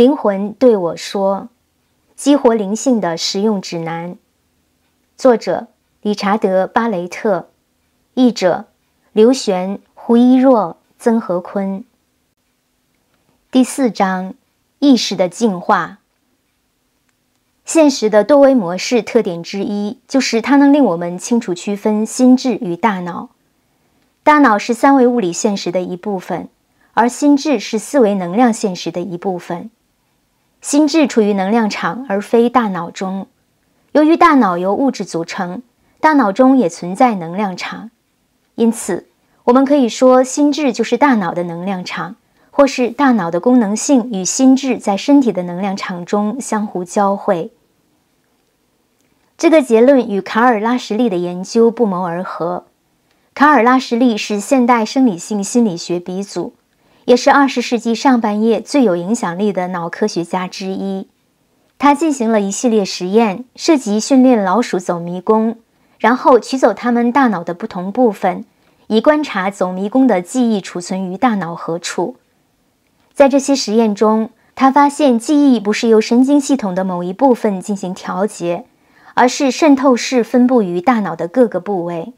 灵魂对我说：“激活灵性的实用指南。”作者：理查德·巴雷特，译者：刘璇、胡一若、曾和坤。第四章：意识的进化。现实的多维模式特点之一，就是它能令我们清楚区分心智与大脑。大脑是三维物理现实的一部分，而心智是四维能量现实的一部分。心智处于能量场而非大脑中，由于大脑由物质组成，大脑中也存在能量场，因此我们可以说心智就是大脑的能量场，或是大脑的功能性与心智在身体的能量场中相互交汇。这个结论与卡尔·拉什利的研究不谋而合。卡尔·拉什利是现代生理性心理学鼻祖。也是二十世纪上半叶最有影响力的脑科学家之一。他进行了一系列实验，涉及训练老鼠走迷宫，然后取走它们大脑的不同部分，以观察走迷宫的记忆储存于大脑何处。在这些实验中，他发现记忆不是由神经系统的某一部分进行调节，而是渗透式分布于大脑的各个部位。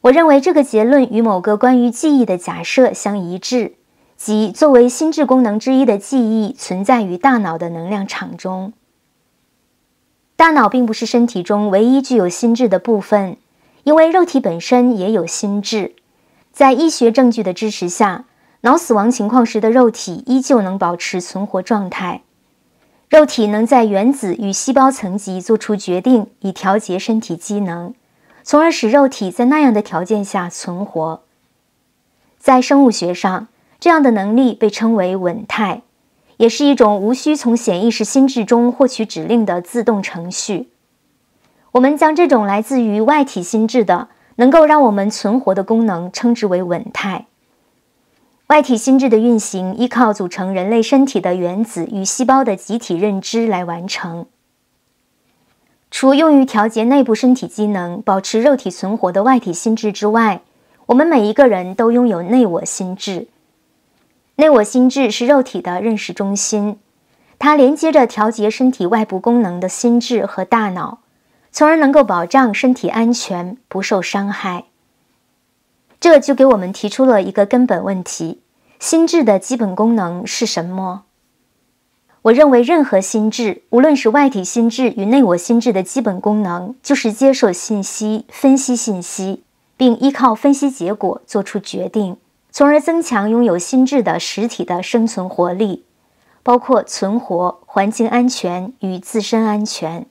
我认为这个结论与某个关于记忆的假设相一致。即作为心智功能之一的记忆存在于大脑的能量场中。大脑并不是身体中唯一具有心智的部分，因为肉体本身也有心智。在医学证据的支持下，脑死亡情况时的肉体依旧能保持存活状态。肉体能在原子与细胞层级做出决定，以调节身体机能，从而使肉体在那样的条件下存活。在生物学上。这样的能力被称为稳态，也是一种无需从潜意识心智中获取指令的自动程序。我们将这种来自于外体心智的能够让我们存活的功能称之为稳态。外体心智的运行依靠组成人类身体的原子与细胞的集体认知来完成。除用于调节内部身体机能、保持肉体存活的外体心智之外，我们每一个人都拥有内我心智。内我心智是肉体的认识中心，它连接着调节身体外部功能的心智和大脑，从而能够保障身体安全不受伤害。这就给我们提出了一个根本问题：心智的基本功能是什么？我认为，任何心智，无论是外体心智与内我心智的基本功能，就是接受信息、分析信息，并依靠分析结果做出决定。从而增强拥有心智的实体的生存活力，包括存活、环境安全与自身安全。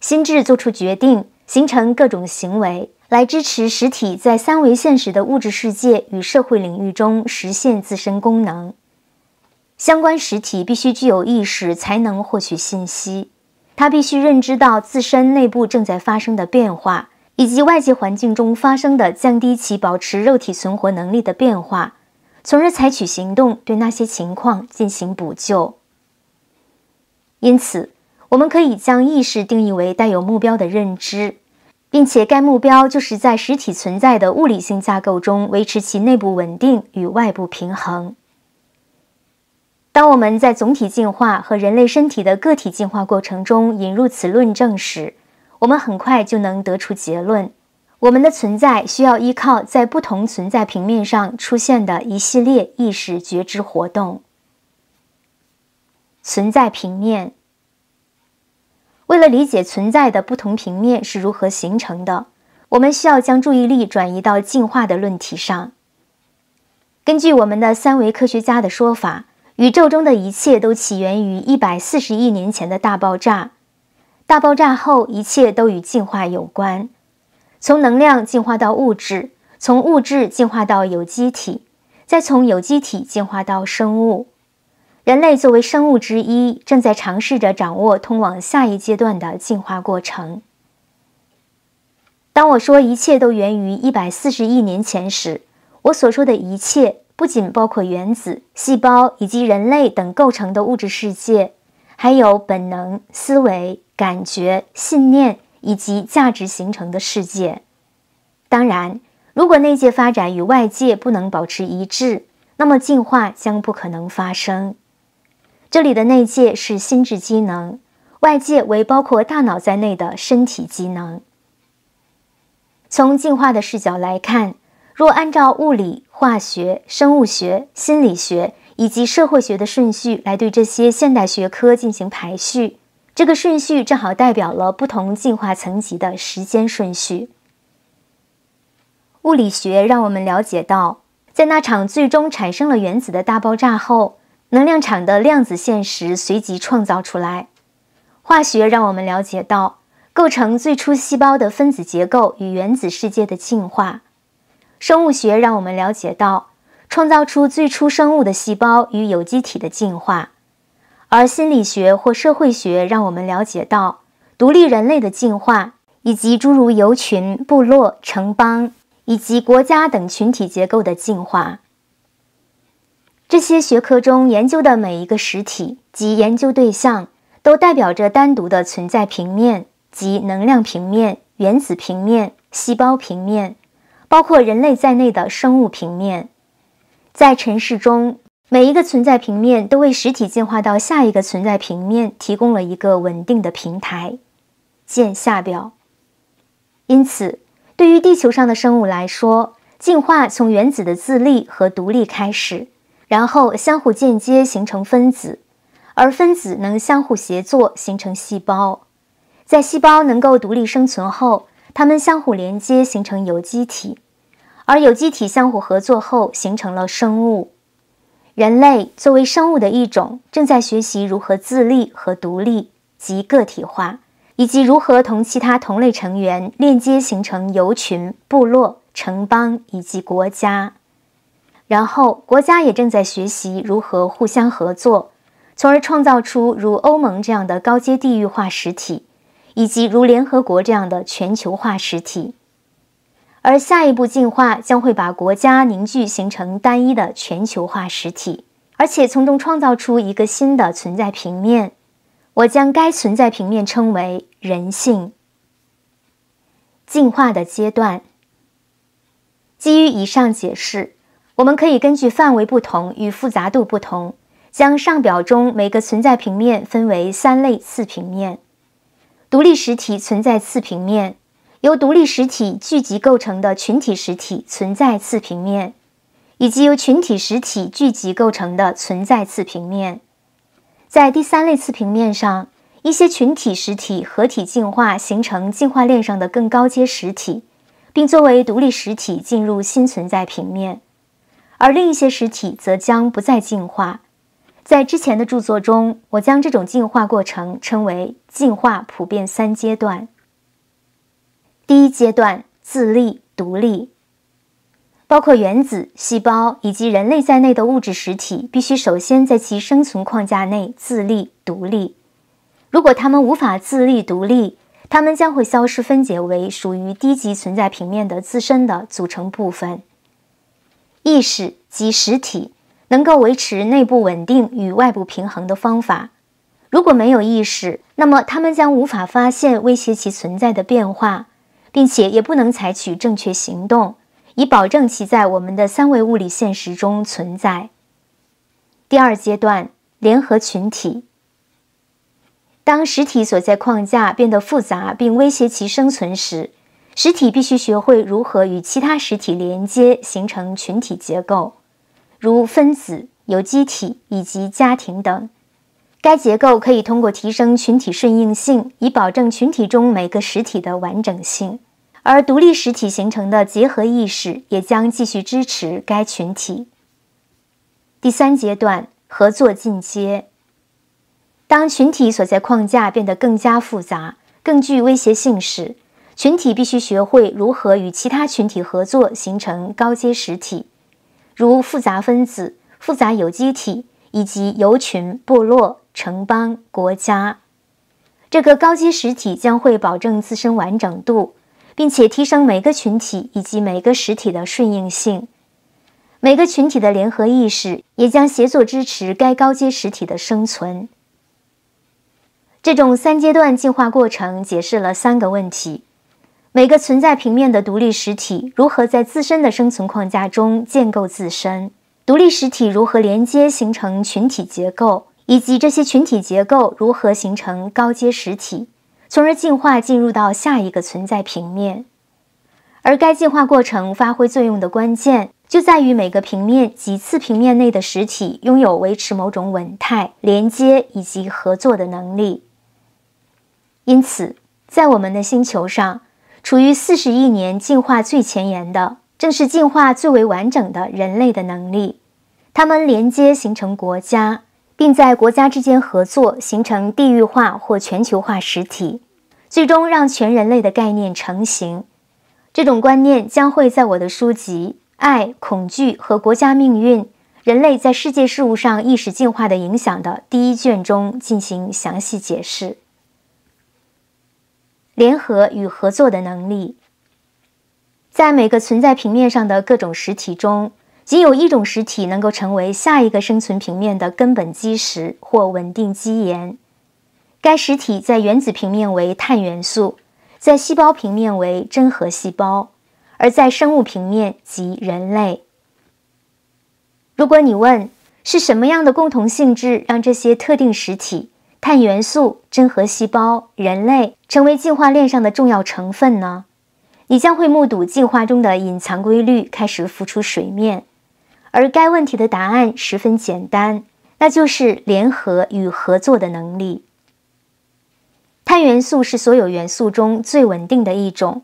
心智做出决定，形成各种行为，来支持实体在三维现实的物质世界与社会领域中实现自身功能。相关实体必须具有意识，才能获取信息。它必须认知到自身内部正在发生的变化。以及外界环境中发生的降低其保持肉体存活能力的变化，从而采取行动对那些情况进行补救。因此，我们可以将意识定义为带有目标的认知，并且该目标就是在实体存在的物理性架构中维持其内部稳定与外部平衡。当我们在总体进化和人类身体的个体进化过程中引入此论证时，我们很快就能得出结论：我们的存在需要依靠在不同存在平面上出现的一系列意识觉知活动。存在平面。为了理解存在的不同平面是如何形成的，我们需要将注意力转移到进化的论题上。根据我们的三维科学家的说法，宇宙中的一切都起源于一百四十亿年前的大爆炸。大爆炸后，一切都与进化有关。从能量进化到物质，从物质进化到有机体，再从有机体进化到生物。人类作为生物之一，正在尝试着掌握通往下一阶段的进化过程。当我说一切都源于一百四十亿年前时，我所说的一切不仅包括原子、细胞以及人类等构成的物质世界。还有本能、思维、感觉、信念以及价值形成的世界。当然，如果内界发展与外界不能保持一致，那么进化将不可能发生。这里的内界是心智机能，外界为包括大脑在内的身体机能。从进化的视角来看，若按照物理、化学、生物学、心理学。以及社会学的顺序来对这些现代学科进行排序，这个顺序正好代表了不同进化层级的时间顺序。物理学让我们了解到，在那场最终产生了原子的大爆炸后，能量场的量子现实随即创造出来。化学让我们了解到构成最初细胞的分子结构与原子世界的进化。生物学让我们了解到。创造出最初生物的细胞与有机体的进化，而心理学或社会学让我们了解到独立人类的进化，以及诸如游群、部落、城邦以及国家等群体结构的进化。这些学科中研究的每一个实体及研究对象，都代表着单独的存在平面及能量平面、原子平面、细胞平面，包括人类在内的生物平面。在尘世中，每一个存在平面都为实体进化到下一个存在平面提供了一个稳定的平台。见下表。因此，对于地球上的生物来说，进化从原子的自立和独立开始，然后相互间接形成分子，而分子能相互协作形成细胞。在细胞能够独立生存后，它们相互连接形成有机体。而有机体相互合作后，形成了生物。人类作为生物的一种，正在学习如何自立和独立及个体化，以及如何同其他同类成员链接，形成游群、部落、城邦以及国家。然后，国家也正在学习如何互相合作，从而创造出如欧盟这样的高阶地域化实体，以及如联合国这样的全球化实体。而下一步进化将会把国家凝聚形成单一的全球化实体，而且从中创造出一个新的存在平面。我将该存在平面称为人性进化的阶段。基于以上解释，我们可以根据范围不同与复杂度不同，将上表中每个存在平面分为三类次平面：独立实体存在次平面。由独立实体聚集构成的群体实体存在次平面，以及由群体实体聚集构成的存在次平面，在第三类次平面上，一些群体实体合体进化，形成进化链上的更高阶实体，并作为独立实体进入新存在平面；而另一些实体则将不再进化。在之前的著作中，我将这种进化过程称为“进化普遍三阶段”。第一阶段自立独立，包括原子、细胞以及人类在内的物质实体，必须首先在其生存框架内自立独立。如果他们无法自立独立，他们将会消失，分解为属于低级存在平面的自身的组成部分。意识及实体能够维持内部稳定与外部平衡的方法。如果没有意识，那么他们将无法发现威胁其存在的变化。并且也不能采取正确行动，以保证其在我们的三维物理现实中存在。第二阶段，联合群体。当实体所在框架变得复杂并威胁其生存时，实体必须学会如何与其他实体连接，形成群体结构，如分子、有机体以及家庭等。该结构可以通过提升群体顺应性，以保证群体中每个实体的完整性。而独立实体形成的结合意识也将继续支持该群体。第三阶段合作进阶。当群体所在框架变得更加复杂、更具威胁性时，群体必须学会如何与其他群体合作，形成高阶实体，如复杂分子、复杂有机体以及游群、部落、城邦、国家。这个高阶实体将会保证自身完整度。并且提升每个群体以及每个实体的顺应性，每个群体的联合意识也将协作支持该高阶实体的生存。这种三阶段进化过程解释了三个问题：每个存在平面的独立实体如何在自身的生存框架中建构自身；独立实体如何连接形成群体结构；以及这些群体结构如何形成高阶实体。从而进化进入到下一个存在平面，而该进化过程发挥作用的关键就在于每个平面及次平面内的实体拥有维持某种稳态、连接以及合作的能力。因此，在我们的星球上，处于四十亿年进化最前沿的，正是进化最为完整的人类的能力。它们连接形成国家，并在国家之间合作，形成地域化或全球化实体。最终让全人类的概念成型，这种观念将会在我的书籍《爱、恐惧和国家命运：人类在世界事物上意识进化的影响》的第一卷中进行详细解释。联合与合作的能力，在每个存在平面上的各种实体中，仅有一种实体能够成为下一个生存平面的根本基石或稳定基岩。该实体在原子平面为碳元素，在细胞平面为真核细胞，而在生物平面即人类。如果你问是什么样的共同性质让这些特定实体——碳元素、真核细胞、人类——成为进化链上的重要成分呢？你将会目睹进化中的隐藏规律开始浮出水面，而该问题的答案十分简单，那就是联合与合作的能力。碳元素是所有元素中最稳定的一种，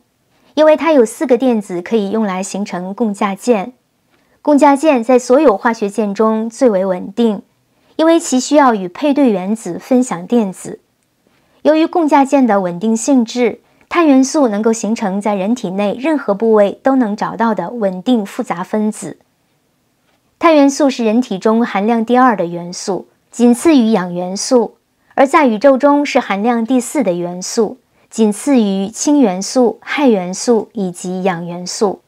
因为它有四个电子可以用来形成共价键。共价键在所有化学键中最为稳定，因为其需要与配对原子分享电子。由于共价键的稳定性质，碳元素能够形成在人体内任何部位都能找到的稳定复杂分子。碳元素是人体中含量第二的元素，仅次于氧元素。而在宇宙中是含量第四的元素，仅次于氢元素、氦元素以及氧元素。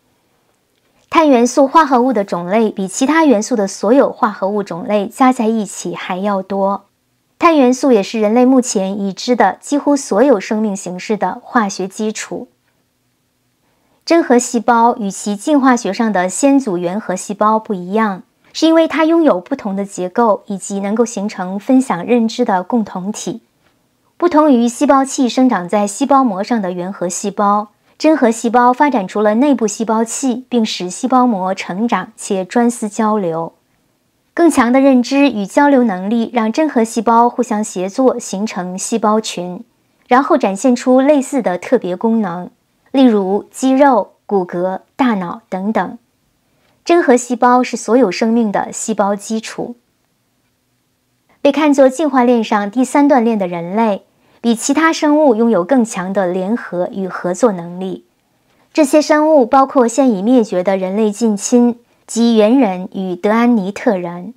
碳元素化合物的种类比其他元素的所有化合物种类加在一起还要多。碳元素也是人类目前已知的几乎所有生命形式的化学基础。真核细胞与其进化学上的先祖原核细胞不一样。是因为它拥有不同的结构，以及能够形成分享认知的共同体。不同于细胞器生长在细胞膜上的原核细胞，真核细胞发展出了内部细胞器，并使细胞膜成长且专司交流。更强的认知与交流能力让真核细胞互相协作，形成细胞群，然后展现出类似的特别功能，例如肌肉、骨骼、大脑等等。真核细胞是所有生命的细胞基础。被看作进化链上第三段链的人类，比其他生物拥有更强的联合与合作能力。这些生物包括现已灭绝的人类近亲及猿人与德安尼特人。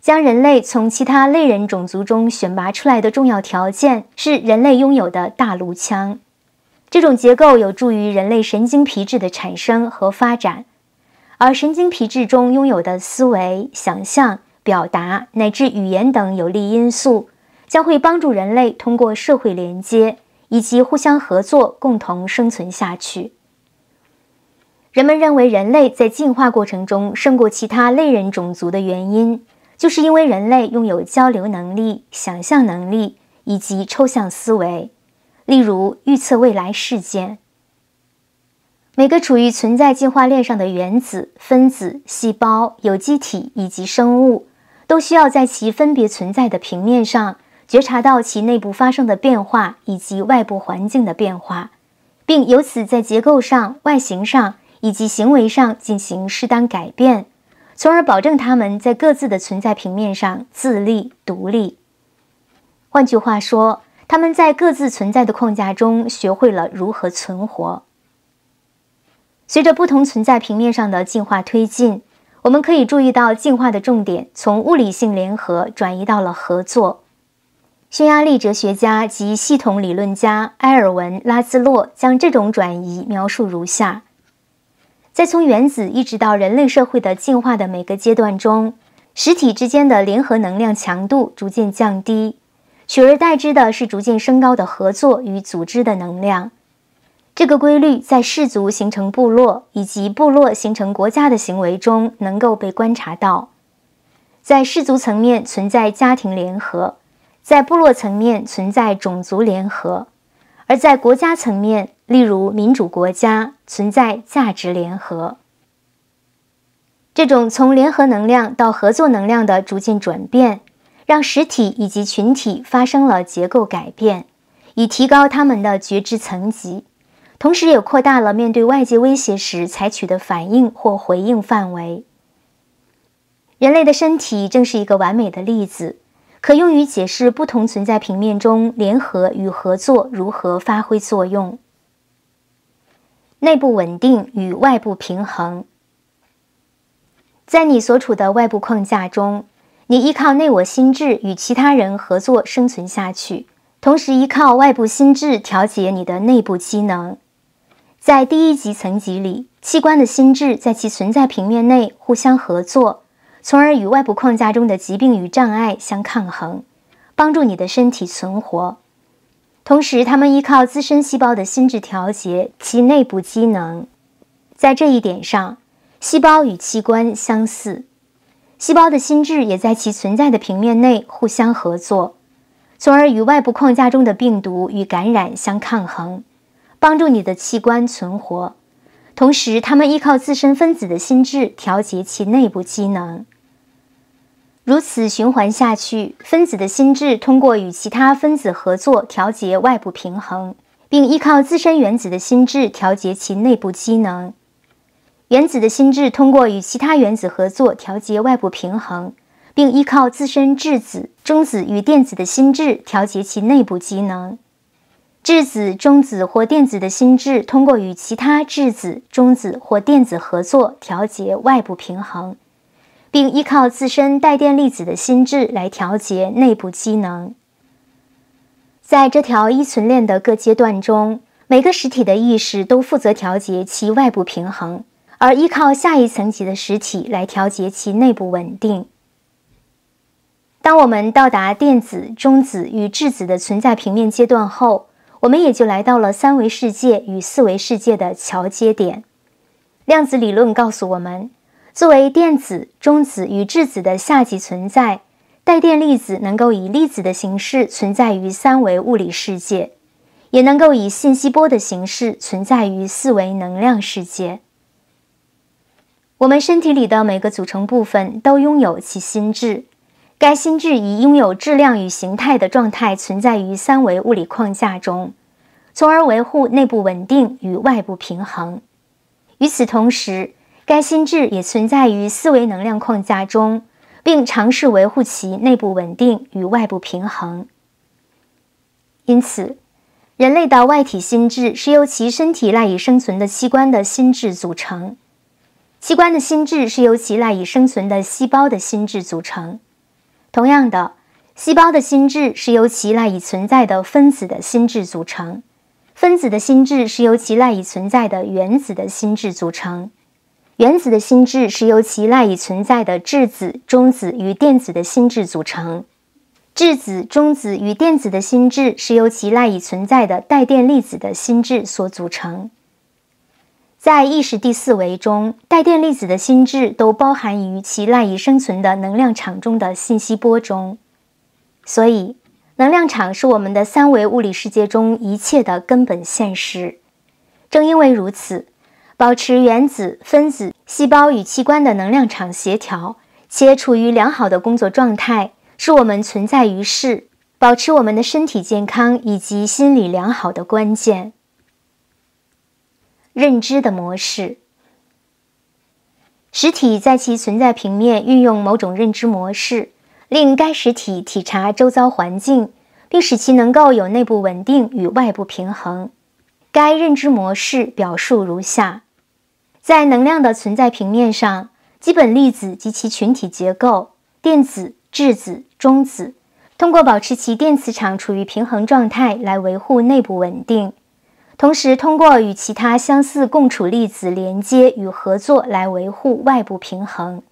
将人类从其他类人种族中选拔出来的重要条件是人类拥有的大颅腔。这种结构有助于人类神经皮质的产生和发展，而神经皮质中拥有的思维、想象、表达乃至语言等有利因素，将会帮助人类通过社会连接以及互相合作，共同生存下去。人们认为人类在进化过程中胜过其他类人种族的原因，就是因为人类拥有交流能力、想象能力以及抽象思维。例如，预测未来事件。每个处于存在进化链上的原子、分子、细胞、有机体以及生物，都需要在其分别存在的平面上觉察到其内部发生的变化以及外部环境的变化，并由此在结构上、外形上以及行为上进行适当改变，从而保证他们在各自的存在平面上自立独立。换句话说。他们在各自存在的框架中学会了如何存活。随着不同存在平面上的进化推进，我们可以注意到进化的重点从物理性联合转移到了合作。匈牙利哲学家及系统理论家埃尔文·拉斯洛将这种转移描述如下：在从原子一直到人类社会的进化的每个阶段中，实体之间的联合能量强度逐渐降低。取而代之的是逐渐升高的合作与组织的能量。这个规律在氏族形成部落以及部落形成国家的行为中能够被观察到。在氏族层面存在家庭联合，在部落层面存在种族联合，而在国家层面，例如民主国家，存在价值联合。这种从联合能量到合作能量的逐渐转变。让实体以及群体发生了结构改变，以提高他们的觉知层级，同时也扩大了面对外界威胁时采取的反应或回应范围。人类的身体正是一个完美的例子，可用于解释不同存在平面中联合与合作如何发挥作用。内部稳定与外部平衡，在你所处的外部框架中。你依靠内我心智与其他人合作生存下去，同时依靠外部心智调节你的内部机能。在第一级层级里，器官的心智在其存在平面内互相合作，从而与外部框架中的疾病与障碍相抗衡，帮助你的身体存活。同时，他们依靠自身细胞的心智调节其内部机能。在这一点上，细胞与器官相似。细胞的心智也在其存在的平面内互相合作，从而与外部框架中的病毒与感染相抗衡，帮助你的器官存活。同时，它们依靠自身分子的心智调节其内部机能，如此循环下去。分子的心智通过与其他分子合作调节外部平衡，并依靠自身原子的心智调节其内部机能。原子的心智通过与其他原子合作调节外部平衡，并依靠自身质子、中子与电子的心智调节其内部机能。质子、中子或电子的心智通过与其他质子、中子或电子合作调节外部平衡，并依靠自身带电粒子的心智来调节内部机能。在这条依存链的各阶段中，每个实体的意识都负责调节其外部平衡。而依靠下一层级的实体来调节其内部稳定。当我们到达电子、中子与质子的存在平面阶段后，我们也就来到了三维世界与四维世界的桥接点。量子理论告诉我们，作为电子、中子与质子的下级存在，带电粒子能够以粒子的形式存在于三维物理世界，也能够以信息波的形式存在于四维能量世界。我们身体里的每个组成部分都拥有其心智，该心智以拥有质量与形态的状态存在于三维物理框架中，从而维护内部稳定与外部平衡。与此同时，该心智也存在于四维能量框架中，并尝试维护其内部稳定与外部平衡。因此，人类的外体心智是由其身体赖以生存的器官的心智组成。器官的心智是由其赖以生存的细胞的心智组成，同样的，细胞的心智是由其赖以存在的分子的心智组成，分子的心智是由其赖以存在的原子的心智组成，原子的心智是由其赖以存在的质子、中子与电子的心智组成，质子、中子与电子的心智是由其赖以存在的带电粒子的心智所组成。在意识第四维中，带电粒子的心智都包含于其赖以生存的能量场中的信息波中。所以，能量场是我们的三维物理世界中一切的根本现实。正因为如此，保持原子、分子、细胞与器官的能量场协调且处于良好的工作状态，是我们存在于世、保持我们的身体健康以及心理良好的关键。认知的模式，实体在其存在平面运用某种认知模式，令该实体体察周遭环境，并使其能够有内部稳定与外部平衡。该认知模式表述如下：在能量的存在平面上，基本粒子及其群体结构（电子、质子、中子）通过保持其电磁场处于平衡状态来维护内部稳定。同时，通过与其他相似共处粒子连接与合作来维护外部平衡。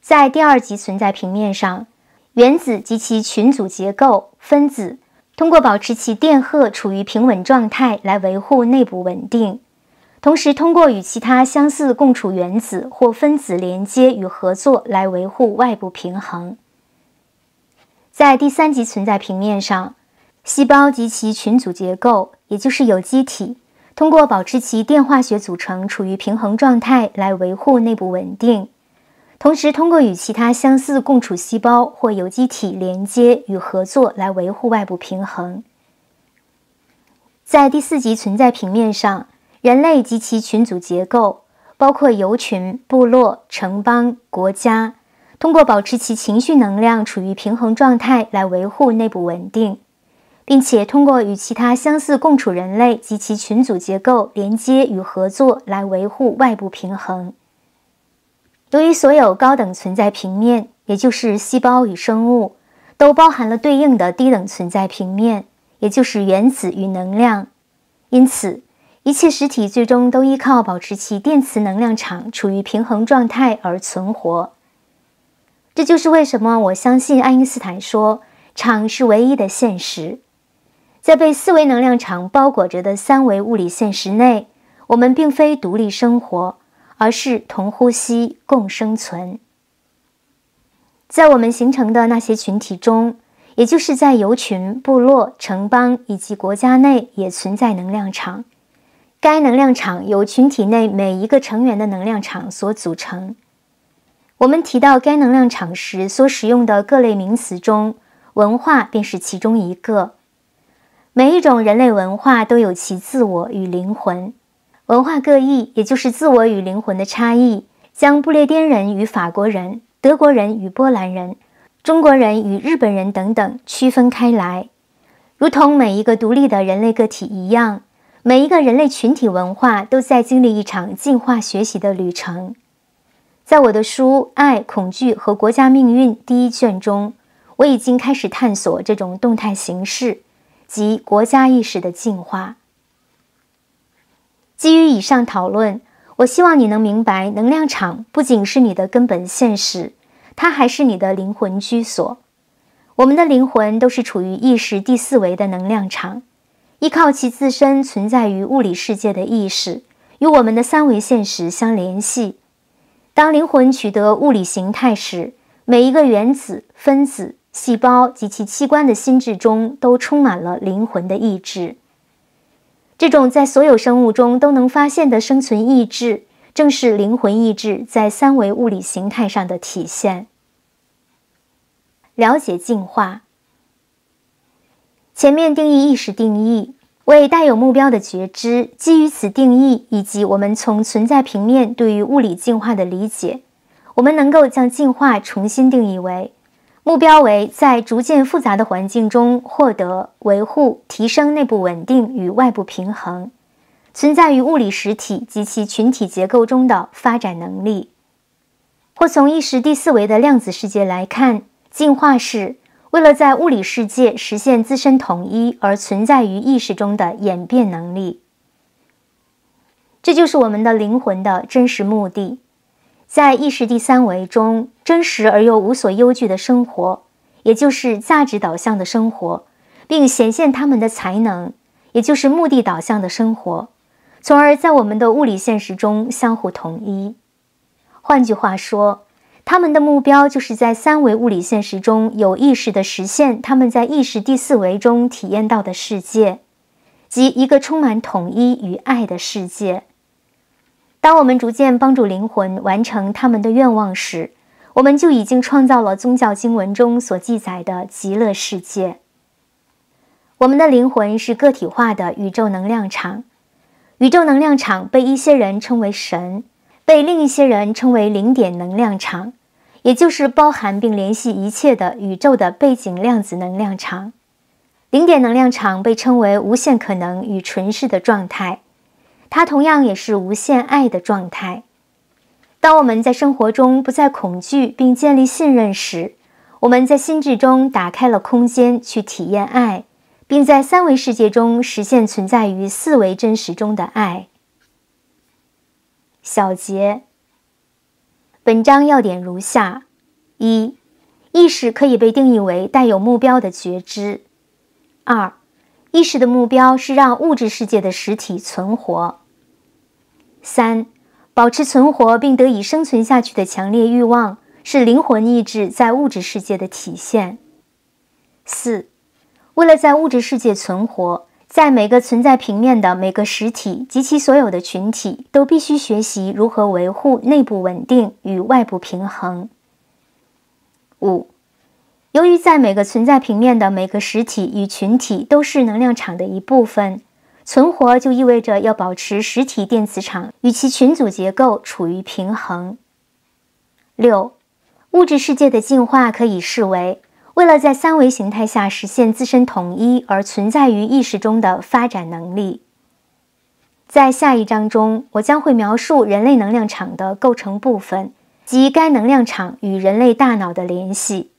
在第二级存在平面上，原子及其群组结构分子，通过保持其电荷处于平稳状态来维护内部稳定；同时，通过与其他相似共处原子或分子连接与合作来维护外部平衡。在第三级存在平面上，细胞及其群组结构。也就是有机体通过保持其电化学组成处于平衡状态来维护内部稳定，同时通过与其他相似共处细胞或有机体连接与合作来维护外部平衡。在第四级存在平面上，人类及其群组结构，包括游群、部落、城邦、国家，通过保持其情绪能量处于平衡状态来维护内部稳定。并且通过与其他相似共处人类及其群组结构连接与合作来维护外部平衡。由于所有高等存在平面，也就是细胞与生物，都包含了对应的低等存在平面，也就是原子与能量，因此一切实体最终都依靠保持其电磁能量场处于平衡状态而存活。这就是为什么我相信爱因斯坦说：“场是唯一的现实。”在被四维能量场包裹着的三维物理现实内，我们并非独立生活，而是同呼吸、共生存。在我们形成的那些群体中，也就是在游群、部落、城邦以及国家内，也存在能量场。该能量场由群体内每一个成员的能量场所组成。我们提到该能量场时所使用的各类名词中，文化便是其中一个。每一种人类文化都有其自我与灵魂，文化各异，也就是自我与灵魂的差异，将不列颠人与法国人、德国人与波兰人、中国人与日本人等等区分开来。如同每一个独立的人类个体一样，每一个人类群体文化都在经历一场进化学习的旅程。在我的书《爱、恐惧和国家命运》第一卷中，我已经开始探索这种动态形式。及国家意识的进化。基于以上讨论，我希望你能明白，能量场不仅是你的根本现实，它还是你的灵魂居所。我们的灵魂都是处于意识第四维的能量场，依靠其自身存在于物理世界的意识，与我们的三维现实相联系。当灵魂取得物理形态时，每一个原子、分子。细胞及其器官的心智中都充满了灵魂的意志。这种在所有生物中都能发现的生存意志，正是灵魂意志在三维物理形态上的体现。了解进化，前面定义意识定义为带有目标的觉知。基于此定义以及我们从存在平面对于物理进化的理解，我们能够将进化重新定义为。目标为在逐渐复杂的环境中获得维护、提升内部稳定与外部平衡，存在于物理实体及其群体结构中的发展能力；或从意识第四维的量子世界来看，进化是为了在物理世界实现自身统一而存在于意识中的演变能力。这就是我们的灵魂的真实目的，在意识第三维中。真实而又无所忧惧的生活，也就是价值导向的生活，并显现他们的才能，也就是目的导向的生活，从而在我们的物理现实中相互统一。换句话说，他们的目标就是在三维物理现实中有意识地实现他们在意识第四维中体验到的世界，即一个充满统一与爱的世界。当我们逐渐帮助灵魂完成他们的愿望时，我们就已经创造了宗教经文中所记载的极乐世界。我们的灵魂是个体化的宇宙能量场，宇宙能量场被一些人称为神，被另一些人称为零点能量场，也就是包含并联系一切的宇宙的背景量子能量场。零点能量场被称为无限可能与纯世的状态，它同样也是无限爱的状态。当我们在生活中不再恐惧并建立信任时，我们在心智中打开了空间去体验爱，并在三维世界中实现存在于四维真实中的爱。小结。本章要点如下：一、意识可以被定义为带有目标的觉知；二、意识的目标是让物质世界的实体存活；三。保持存活并得以生存下去的强烈欲望，是灵魂意志在物质世界的体现。四，为了在物质世界存活，在每个存在平面的每个实体及其所有的群体，都必须学习如何维护内部稳定与外部平衡。五，由于在每个存在平面的每个实体与群体都是能量场的一部分。存活就意味着要保持实体电磁场与其群组结构处于平衡。六，物质世界的进化可以视为为了在三维形态下实现自身统一而存在于意识中的发展能力。在下一章中，我将会描述人类能量场的构成部分及该能量场与人类大脑的联系。